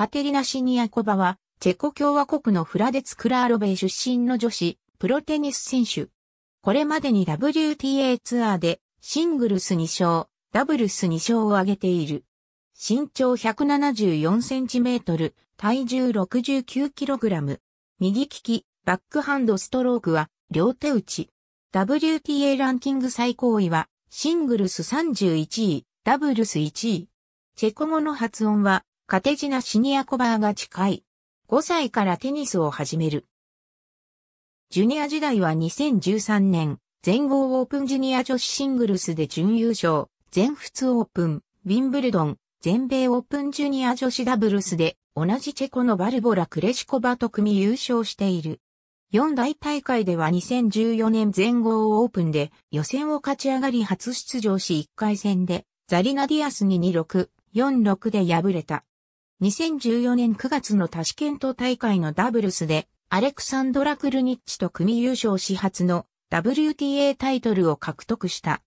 カテリナ・シニアコバは、チェコ共和国のフラデツ・クラーロベイ出身の女子、プロテニス選手。これまでに WTA ツアーで、シングルス2勝、ダブルス2勝を挙げている。身長174センチメートル、体重69キログラム。右利き、バックハンドストロークは、両手打ち。WTA ランキング最高位は、シングルス31位、ダブルス1位。チェコ語の発音は、カテジナ・シニアコバーが近い。5歳からテニスを始める。ジュニア時代は2013年、全豪オープンジュニア女子シングルスで準優勝、全仏オープン、ウィンブルドン、全米オープンジュニア女子ダブルスで、同じチェコのバルボラ・クレシコバと組優勝している。四大大会では2014年全豪オープンで予選を勝ち上がり初出場し1回戦でザリナディアスに26、46で敗れた。2014年9月のタシケント大会のダブルスで、アレクサンドラ・クルニッチと組優勝始発の WTA タイトルを獲得した。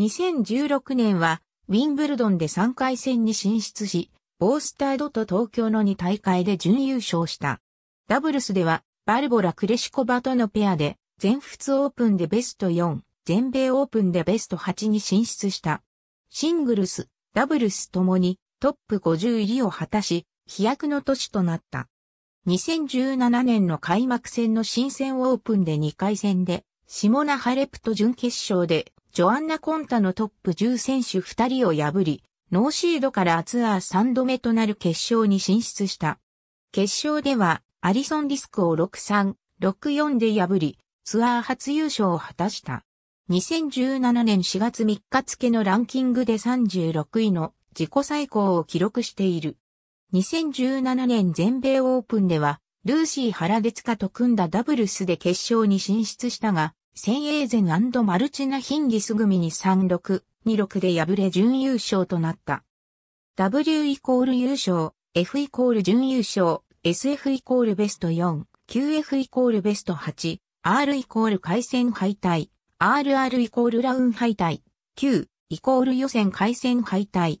2016年は、ウィンブルドンで3回戦に進出し、オースタードと東京の2大会で準優勝した。ダブルスでは、バルボラ・クレシコバとのペアで、全仏オープンでベスト4、全米オープンでベスト8に進出した。シングルス、ダブルスともにトップ50入りを果たし、飛躍の年となった。2017年の開幕戦の新戦オープンで2回戦で、シモナ・ハレプト準決勝で、ジョアンナ・コンタのトップ10選手2人を破り、ノーシードからツアー3度目となる決勝に進出した。決勝では、アリソン・ディスクを6-3、6-4で破り、ツアー初優勝を果たした。2017年4月3日付のランキングで36位の自己最高を記録している。2017年全米オープンでは、ルーシー原ツカと組んだダブルスで決勝に進出したが、センエーゼンマルチナ・ヒンギス組に36、26で敗れ準優勝となった。W イコール優勝、F イコール準優勝、SF イコールベスト4、QF イコールベスト8、R イコール回戦敗退、RR イコールラウン敗退、Q イコール予選回戦敗退、